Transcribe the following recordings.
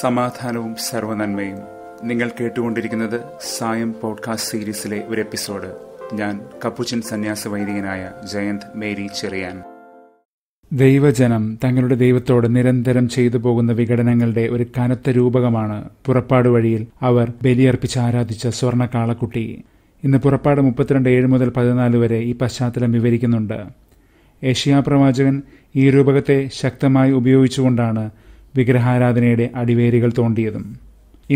സമാധാനവും സർവനന്മയും നിങ്ങൾ കേട്ടുകൊണ്ടിരിക്കുന്നത് സായം പോഡ്കാസ്റ്റ് സീരീസിലെ ഒരു എപ്പിസോഡ് ഞാൻ കപ്പുച്ചൻ സന്യാസ വൈദികനായ ജയന്ത് മേരി ചെറിയാൻ ദൈവജനം തങ്ങളുടെ ദൈവത്തോട് നിരന്തരം ചെയ്തു പോകുന്ന വിഘടനങ്ങളുടെ ഒരു കനത്ത രൂപകമാണ് പുറപ്പാട് വഴിയിൽ അവർ ബലിയർപ്പിച്ച് ആരാധിച്ച കാളക്കുട്ടി ഇന്ന് പുറപ്പാട് മുപ്പത്തിരണ്ട് ഏഴ് മുതൽ പതിനാല് വരെ ഈ പശ്ചാത്തലം വിവരിക്കുന്നുണ്ട് ഏഷ്യാപ്രവാചകൻ ഈ രൂപകത്തെ ശക്തമായി ഉപയോഗിച്ചുകൊണ്ടാണ് വിഗ്രഹാരാധനയുടെ അടിവേരുകൾ തോണ്ടിയതും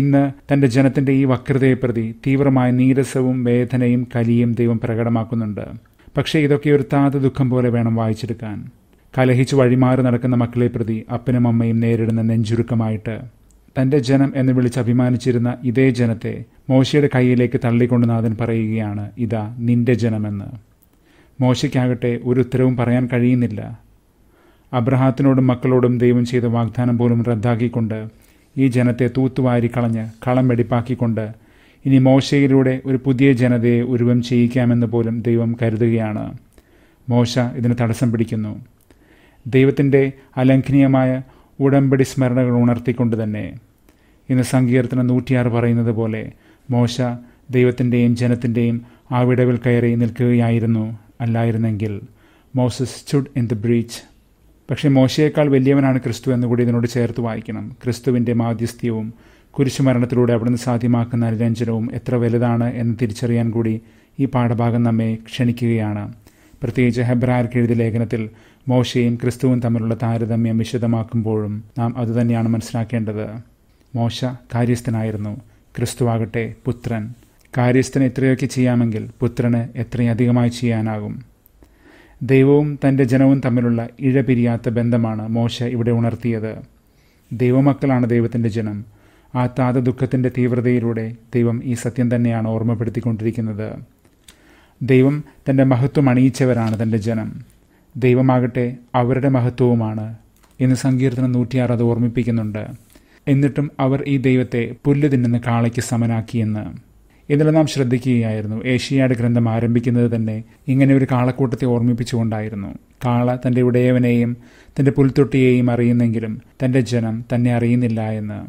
ഇന്ന് തന്റെ ജനത്തിന്റെ ഈ വക്രതയെ പ്രതി തീവ്രമായ നീരസവും വേദനയും കലിയും ദൈവം പ്രകടമാക്കുന്നുണ്ട് പക്ഷേ ഇതൊക്കെ ഒരു താത ദുഃഖം പോലെ വേണം വായിച്ചെടുക്കാൻ കലഹിച്ച് വഴിമാറി നടക്കുന്ന മക്കളെ പ്രതി അപ്പനും അമ്മയും നേരിടുന്ന നെഞ്ചുരുക്കമായിട്ട് തന്റെ ജനം എന്ന് വിളിച്ച് അഭിമാനിച്ചിരുന്ന ഇതേ ജനത്തെ മോശയുടെ കൈയിലേക്ക് തള്ളിക്കൊണ്ട് നാഥൻ പറയുകയാണ് ഇതാ നിന്റെ ജനമെന്ന് മോശയ്ക്കാകട്ടെ ഒരു ഉത്തരവും പറയാൻ കഴിയുന്നില്ല അബ്രഹാത്തിനോടും മക്കളോടും ദൈവം ചെയ്ത വാഗ്ദാനം പോലും റദ്ദാക്കിക്കൊണ്ട് ഈ ജനത്തെ തൂത്തുവാരി കളഞ്ഞ് കളം വെടിപ്പാക്കിക്കൊണ്ട് ഇനി മോശയിലൂടെ ഒരു പുതിയ ജനതയെ ഉരുവം ചെയ്യിക്കാമെന്ന് പോലും ദൈവം കരുതുകയാണ് മോശ ഇതിന് തടസ്സം പിടിക്കുന്നു ദൈവത്തിൻ്റെ അലംഘനീയമായ ഉടമ്പടി സ്മരണകൾ ഉണർത്തിക്കൊണ്ട് തന്നെ ഇന്ന് സങ്കീർത്തനം നൂറ്റിയാറ് പറയുന്നത് പോലെ മോശ ദൈവത്തിൻ്റെയും ജനത്തിൻ്റെയും ആ വിടവിൽ കയറി നിൽക്കുകയായിരുന്നു അല്ലായിരുന്നെങ്കിൽ Moses stood in the breach പക്ഷേ മോശയേക്കാൾ വലിയവനാണ് ക്രിസ്തു എന്നുകൂടി ഇതിനോട് ചേർത്ത് വായിക്കണം ക്രിസ്തുവിൻ്റെ മാധ്യസ്ഥ്യവും കുരിശുമരണത്തിലൂടെ അവിടുന്ന് സാധ്യമാക്കുന്ന അനുരഞ്ജനവും എത്ര വലുതാണ് എന്ന് തിരിച്ചറിയാൻ കൂടി ഈ പാഠഭാഗം നമ്മെ ക്ഷണിക്കുകയാണ് പ്രത്യേകിച്ച് ഹെബ്രാർക്ക് എഴുതിയ ലേഖനത്തിൽ മോശയും ക്രിസ്തുവും തമ്മിലുള്ള താരതമ്യം വിശദമാക്കുമ്പോഴും നാം അതുതന്നെയാണ് മനസ്സിലാക്കേണ്ടത് മോശ കാര്യസ്ഥനായിരുന്നു ക്രിസ്തുവാകട്ടെ പുത്രൻ കാര്യസ്ഥന് ഇത്രയൊക്കെ ചെയ്യാമെങ്കിൽ പുത്രന് എത്രയധികമായി ചെയ്യാനാകും ദൈവവും തൻ്റെ ജനവും തമ്മിലുള്ള ഇഴപിരിയാത്ത ബന്ധമാണ് മോശ ഇവിടെ ഉണർത്തിയത് ദൈവമക്കളാണ് ദൈവത്തിൻ്റെ ജനം ആ താത ദുഃഖത്തിൻ്റെ തീവ്രതയിലൂടെ ദൈവം ഈ സത്യം തന്നെയാണ് ഓർമ്മപ്പെടുത്തിക്കൊണ്ടിരിക്കുന്നത് ദൈവം തൻ്റെ മഹത്വം അണിയിച്ചവരാണ് തൻ്റെ ജനം ദൈവമാകട്ടെ അവരുടെ മഹത്വവുമാണ് എന്ന് സങ്കീർത്തനം നൂറ്റിയാറ് അത് ഓർമ്മിപ്പിക്കുന്നുണ്ട് എന്നിട്ടും അവർ ഈ ദൈവത്തെ പുല്ല് തിന്നുന്ന കാളയ്ക്ക് സമനാക്കിയെന്ന് ഇതിൽ നാം ശ്രദ്ധിക്കുകയായിരുന്നു ഏഷ്യയുടെ ഗ്രന്ഥം ആരംഭിക്കുന്നത് തന്നെ ഇങ്ങനെ ഒരു കാളക്കൂട്ടത്തെ ഓർമ്മിപ്പിച്ചുകൊണ്ടായിരുന്നു കാള തൻ്റെ ഉടയവനെയും തൻ്റെ പുൽത്തൊട്ടിയെയും അറിയുന്നെങ്കിലും തൻ്റെ ജനം തന്നെ അറിയുന്നില്ല എന്ന്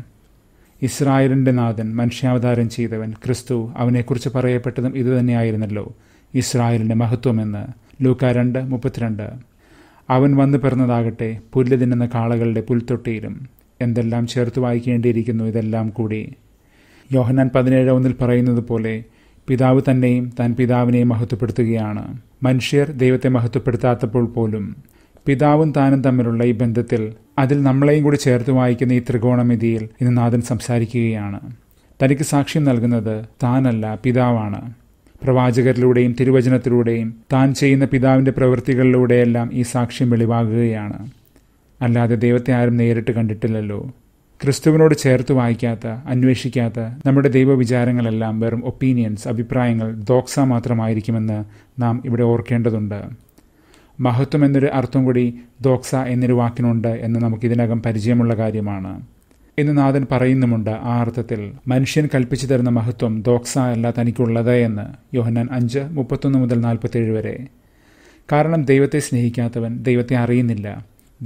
ഇസ്രായേലിൻ്റെ നാഥൻ മനുഷ്യാവതാരം ചെയ്തവൻ ക്രിസ്തു അവനെക്കുറിച്ച് പറയപ്പെട്ടതും ഇതുതന്നെയായിരുന്നല്ലോ ഇസ്രായേലിൻ്റെ മഹത്വമെന്ന് ലൂക്ക രണ്ട് മുപ്പത്തിരണ്ട് അവൻ വന്നു പിറന്നതാകട്ടെ പുല്ല് തിന്നുന്ന കാളകളുടെ പുൽത്തൊട്ടിയിലും എന്തെല്ലാം ചേർത്ത് വായിക്കേണ്ടിയിരിക്കുന്നു ഇതെല്ലാം കൂടി യോഹനാൻ പതിനേഴ് ഒന്നിൽ പറയുന്നത് പോലെ പിതാവ് തന്നെയും താൻ പിതാവിനെയും മഹത്വപ്പെടുത്തുകയാണ് മനുഷ്യർ ദൈവത്തെ മഹത്വപ്പെടുത്താത്തപ്പോൾ പോലും പിതാവും താനും തമ്മിലുള്ള ഈ ബന്ധത്തിൽ അതിൽ നമ്മളെയും കൂടി ചേർത്ത് വായിക്കുന്ന ഈ ത്രികോണമിതിയിൽ ഇന്ന് നാഥൻ സംസാരിക്കുകയാണ് തനിക്ക് സാക്ഷ്യം നൽകുന്നത് താനല്ല പിതാവാണ് പ്രവാചകരിലൂടെയും തിരുവചനത്തിലൂടെയും താൻ ചെയ്യുന്ന പിതാവിൻ്റെ പ്രവൃത്തികളിലൂടെയെല്ലാം ഈ സാക്ഷ്യം വെളിവാകുകയാണ് അല്ലാതെ ദൈവത്തെ ആരും നേരിട്ട് കണ്ടിട്ടില്ലല്ലോ ക്രിസ്തുവിനോട് ചേർത്ത് വായിക്കാത്ത അന്വേഷിക്കാത്ത നമ്മുടെ ദൈവവിചാരങ്ങളെല്ലാം വെറും ഒപ്പീനിയൻസ് അഭിപ്രായങ്ങൾ ദോക്സ മാത്രമായിരിക്കുമെന്ന് നാം ഇവിടെ ഓർക്കേണ്ടതുണ്ട് മഹത്വം എന്നൊരു അർത്ഥം കൂടി ദോക്സ എന്നൊരു വാക്കിനുണ്ട് എന്ന് നമുക്ക് ഇതിനകം പരിചയമുള്ള കാര്യമാണ് ഇന്ന് നാഥൻ പറയുന്നുമുണ്ട് ആ അർത്ഥത്തിൽ മനുഷ്യൻ കൽപ്പിച്ചു തരുന്ന മഹത്വം ദോക്സ അല്ല തനിക്കുള്ളത് എന്ന് യോഹന്നാൻ അഞ്ച് മുപ്പത്തൊന്ന് മുതൽ നാൽപ്പത്തേഴ് വരെ കാരണം ദൈവത്തെ സ്നേഹിക്കാത്തവൻ ദൈവത്തെ അറിയുന്നില്ല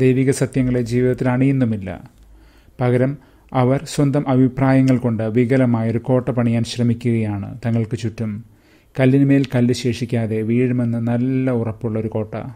ദൈവിക സത്യങ്ങളെ ജീവിതത്തിൽ അണിയുന്നുമില്ല പകരം അവർ സ്വന്തം അഭിപ്രായങ്ങൾ കൊണ്ട് ഒരു കോട്ട പണിയാൻ ശ്രമിക്കുകയാണ് തങ്ങൾക്ക് ചുറ്റും കല്ലിനുമേൽ കല്ല് ശേഷിക്കാതെ വീഴുമെന്ന് നല്ല ഉറപ്പുള്ളൊരു കോട്ട